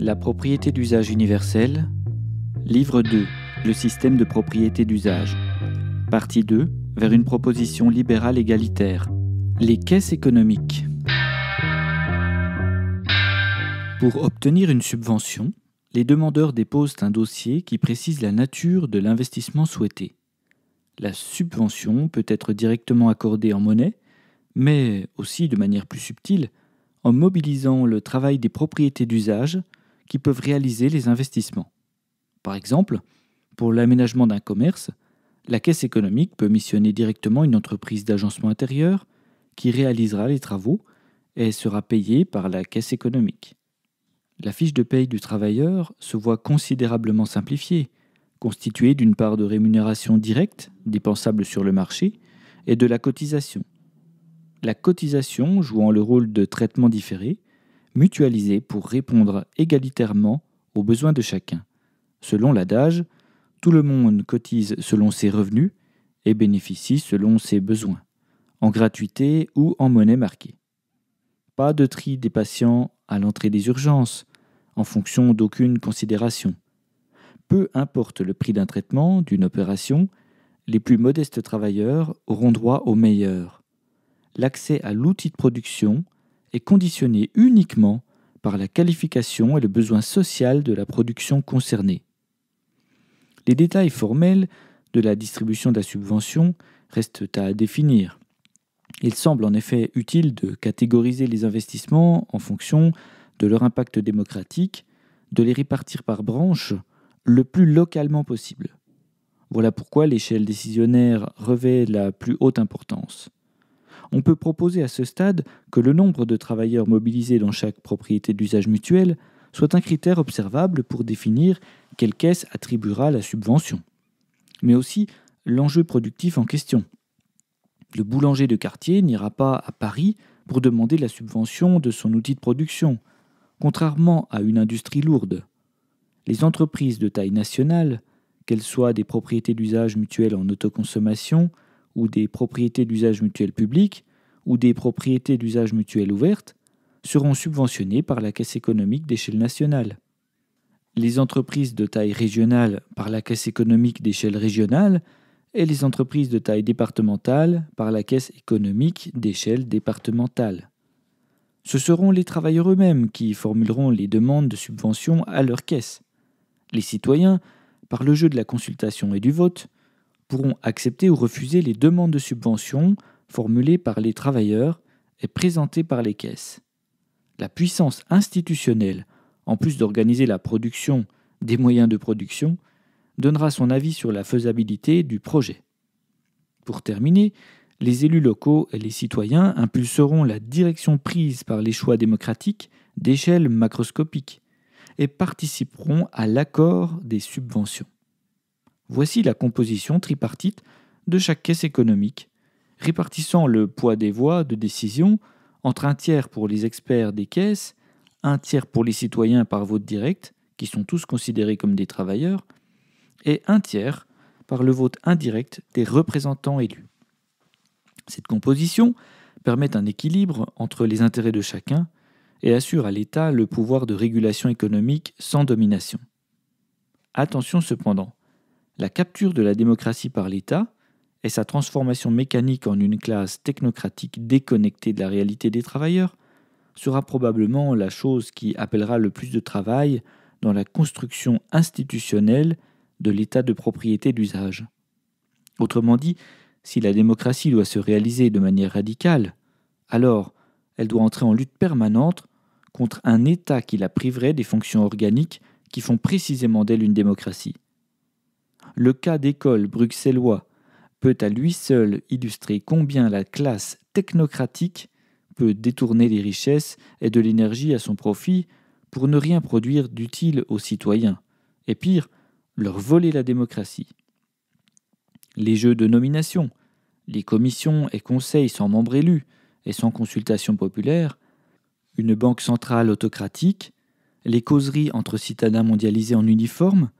La propriété d'usage universel. Livre 2. Le système de propriété d'usage. Partie 2. Vers une proposition libérale égalitaire. Les caisses économiques. Pour obtenir une subvention, les demandeurs déposent un dossier qui précise la nature de l'investissement souhaité. La subvention peut être directement accordée en monnaie, mais aussi de manière plus subtile, en mobilisant le travail des propriétés d'usage qui peuvent réaliser les investissements. Par exemple, pour l'aménagement d'un commerce, la Caisse économique peut missionner directement une entreprise d'agencement intérieur qui réalisera les travaux et sera payée par la Caisse économique. La fiche de paye du travailleur se voit considérablement simplifiée, constituée d'une part de rémunération directe, dépensable sur le marché, et de la cotisation. La cotisation jouant le rôle de traitement différé, mutualisés pour répondre égalitairement aux besoins de chacun. Selon l'adage, tout le monde cotise selon ses revenus et bénéficie selon ses besoins, en gratuité ou en monnaie marquée. Pas de tri des patients à l'entrée des urgences, en fonction d'aucune considération. Peu importe le prix d'un traitement, d'une opération, les plus modestes travailleurs auront droit au meilleur. L'accès à l'outil de production est conditionné uniquement par la qualification et le besoin social de la production concernée. Les détails formels de la distribution de la subvention restent à définir. Il semble en effet utile de catégoriser les investissements en fonction de leur impact démocratique, de les répartir par branche le plus localement possible. Voilà pourquoi l'échelle décisionnaire revêt la plus haute importance on peut proposer à ce stade que le nombre de travailleurs mobilisés dans chaque propriété d'usage mutuel soit un critère observable pour définir quelle caisse attribuera la subvention, mais aussi l'enjeu productif en question. Le boulanger de quartier n'ira pas à Paris pour demander la subvention de son outil de production, contrairement à une industrie lourde. Les entreprises de taille nationale, qu'elles soient des propriétés d'usage mutuel en autoconsommation, ou des propriétés d'usage mutuel public ou des propriétés d'usage mutuel ouverte seront subventionnées par la Caisse économique d'échelle nationale. Les entreprises de taille régionale par la Caisse économique d'échelle régionale et les entreprises de taille départementale par la Caisse économique d'échelle départementale. Ce seront les travailleurs eux-mêmes qui formuleront les demandes de subventions à leur caisse. Les citoyens, par le jeu de la consultation et du vote, pourront accepter ou refuser les demandes de subventions formulées par les travailleurs et présentées par les caisses. La puissance institutionnelle, en plus d'organiser la production des moyens de production, donnera son avis sur la faisabilité du projet. Pour terminer, les élus locaux et les citoyens impulseront la direction prise par les choix démocratiques d'échelle macroscopique et participeront à l'accord des subventions. Voici la composition tripartite de chaque caisse économique, répartissant le poids des voix de décision entre un tiers pour les experts des caisses, un tiers pour les citoyens par vote direct, qui sont tous considérés comme des travailleurs, et un tiers par le vote indirect des représentants élus. Cette composition permet un équilibre entre les intérêts de chacun et assure à l'État le pouvoir de régulation économique sans domination. Attention cependant, la capture de la démocratie par l'État et sa transformation mécanique en une classe technocratique déconnectée de la réalité des travailleurs sera probablement la chose qui appellera le plus de travail dans la construction institutionnelle de l'état de propriété d'usage. Autrement dit, si la démocratie doit se réaliser de manière radicale, alors elle doit entrer en lutte permanente contre un État qui la priverait des fonctions organiques qui font précisément d'elle une démocratie le cas d'école bruxellois peut à lui seul illustrer combien la classe technocratique peut détourner les richesses et de l'énergie à son profit pour ne rien produire d'utile aux citoyens, et pire, leur voler la démocratie. Les jeux de nomination, les commissions et conseils sans membres élus et sans consultation populaire, une banque centrale autocratique, les causeries entre citadins mondialisés en uniforme,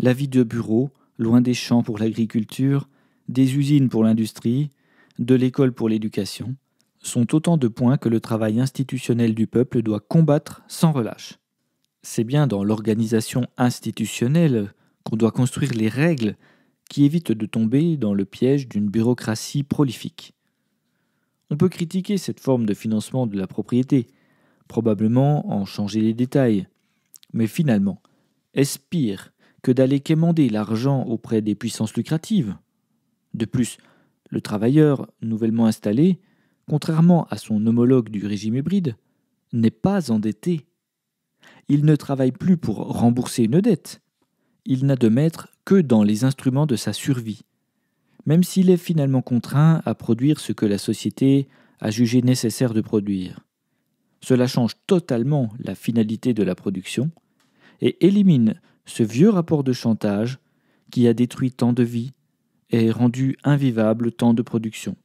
la vie de bureau, loin des champs pour l'agriculture, des usines pour l'industrie, de l'école pour l'éducation, sont autant de points que le travail institutionnel du peuple doit combattre sans relâche. C'est bien dans l'organisation institutionnelle qu'on doit construire les règles qui évitent de tomber dans le piège d'une bureaucratie prolifique. On peut critiquer cette forme de financement de la propriété, probablement en changer les détails, mais finalement, est-ce pire que d'aller quémander l'argent auprès des puissances lucratives. De plus, le travailleur nouvellement installé, contrairement à son homologue du régime hybride, n'est pas endetté. Il ne travaille plus pour rembourser une dette. Il n'a de maître que dans les instruments de sa survie, même s'il est finalement contraint à produire ce que la société a jugé nécessaire de produire. Cela change totalement la finalité de la production et élimine ce vieux rapport de chantage qui a détruit tant de vies et rendu invivable tant de productions.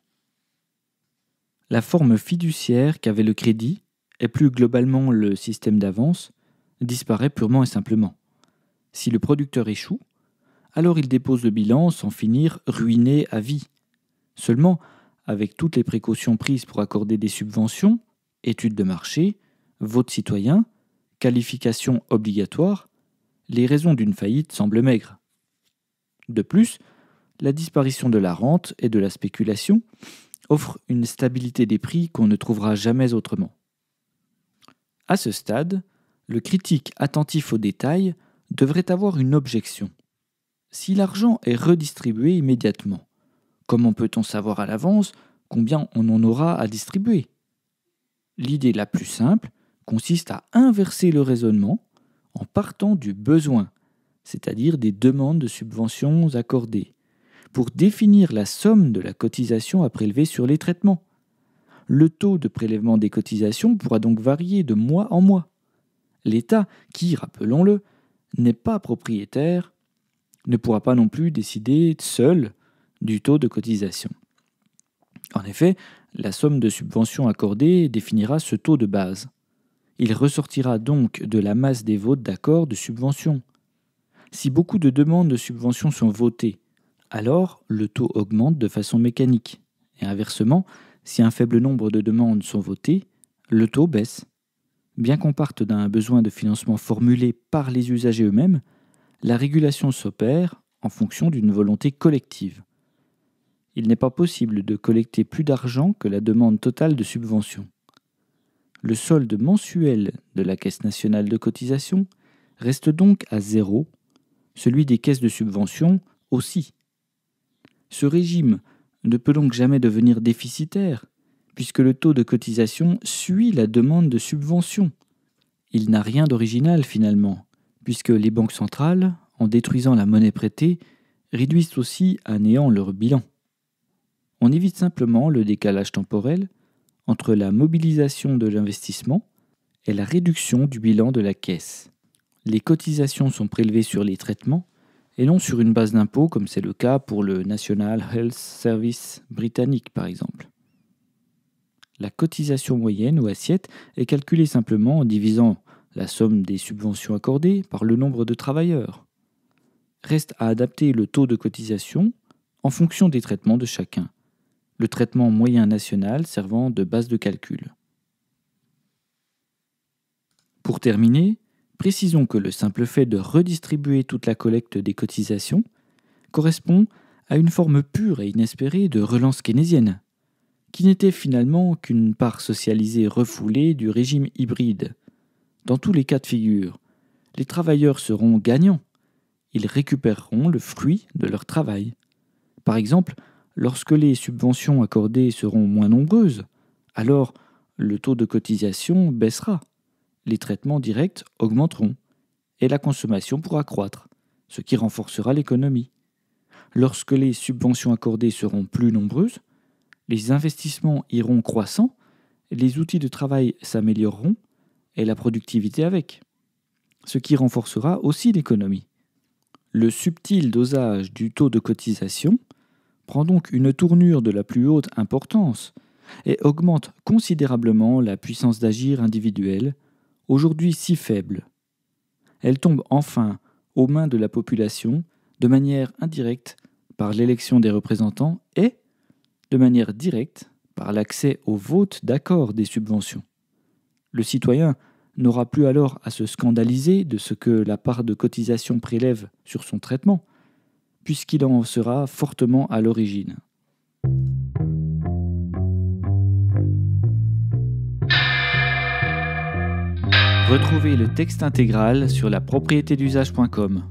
La forme fiduciaire qu'avait le crédit, et plus globalement le système d'avance, disparaît purement et simplement. Si le producteur échoue, alors il dépose le bilan sans finir ruiné à vie. Seulement, avec toutes les précautions prises pour accorder des subventions, études de marché, vote citoyen, qualification obligatoire, les raisons d'une faillite semblent maigres. De plus, la disparition de la rente et de la spéculation offre une stabilité des prix qu'on ne trouvera jamais autrement. À ce stade, le critique attentif aux détails devrait avoir une objection. Si l'argent est redistribué immédiatement, comment peut-on savoir à l'avance combien on en aura à distribuer L'idée la plus simple consiste à inverser le raisonnement en partant du besoin, c'est-à-dire des demandes de subventions accordées, pour définir la somme de la cotisation à prélever sur les traitements. Le taux de prélèvement des cotisations pourra donc varier de mois en mois. L'État, qui, rappelons-le, n'est pas propriétaire, ne pourra pas non plus décider seul du taux de cotisation. En effet, la somme de subventions accordées définira ce taux de base. Il ressortira donc de la masse des votes d'accords de subvention. Si beaucoup de demandes de subvention sont votées, alors le taux augmente de façon mécanique. Et inversement, si un faible nombre de demandes sont votées, le taux baisse. Bien qu'on parte d'un besoin de financement formulé par les usagers eux-mêmes, la régulation s'opère en fonction d'une volonté collective. Il n'est pas possible de collecter plus d'argent que la demande totale de subvention. Le solde mensuel de la Caisse nationale de cotisation reste donc à zéro, celui des caisses de subvention aussi. Ce régime ne peut donc jamais devenir déficitaire, puisque le taux de cotisation suit la demande de subvention. Il n'a rien d'original finalement, puisque les banques centrales, en détruisant la monnaie prêtée, réduisent aussi à néant leur bilan. On évite simplement le décalage temporel entre la mobilisation de l'investissement et la réduction du bilan de la caisse. Les cotisations sont prélevées sur les traitements et non sur une base d'impôt comme c'est le cas pour le National Health Service britannique par exemple. La cotisation moyenne ou assiette est calculée simplement en divisant la somme des subventions accordées par le nombre de travailleurs. Reste à adapter le taux de cotisation en fonction des traitements de chacun le traitement moyen national servant de base de calcul. Pour terminer, précisons que le simple fait de redistribuer toute la collecte des cotisations correspond à une forme pure et inespérée de relance keynésienne, qui n'était finalement qu'une part socialisée refoulée du régime hybride. Dans tous les cas de figure, les travailleurs seront gagnants. Ils récupéreront le fruit de leur travail. Par exemple, Lorsque les subventions accordées seront moins nombreuses, alors le taux de cotisation baissera, les traitements directs augmenteront, et la consommation pourra croître, ce qui renforcera l'économie. Lorsque les subventions accordées seront plus nombreuses, les investissements iront croissant, les outils de travail s'amélioreront, et la productivité avec, ce qui renforcera aussi l'économie. Le subtil dosage du taux de cotisation prend donc une tournure de la plus haute importance et augmente considérablement la puissance d'agir individuelle, aujourd'hui si faible. Elle tombe enfin aux mains de la population de manière indirecte par l'élection des représentants et de manière directe par l'accès au vote d'accord des subventions. Le citoyen n'aura plus alors à se scandaliser de ce que la part de cotisation prélève sur son traitement, puisqu'il en sera fortement à l'origine. Retrouvez le texte intégral sur la propriété d'usage.com.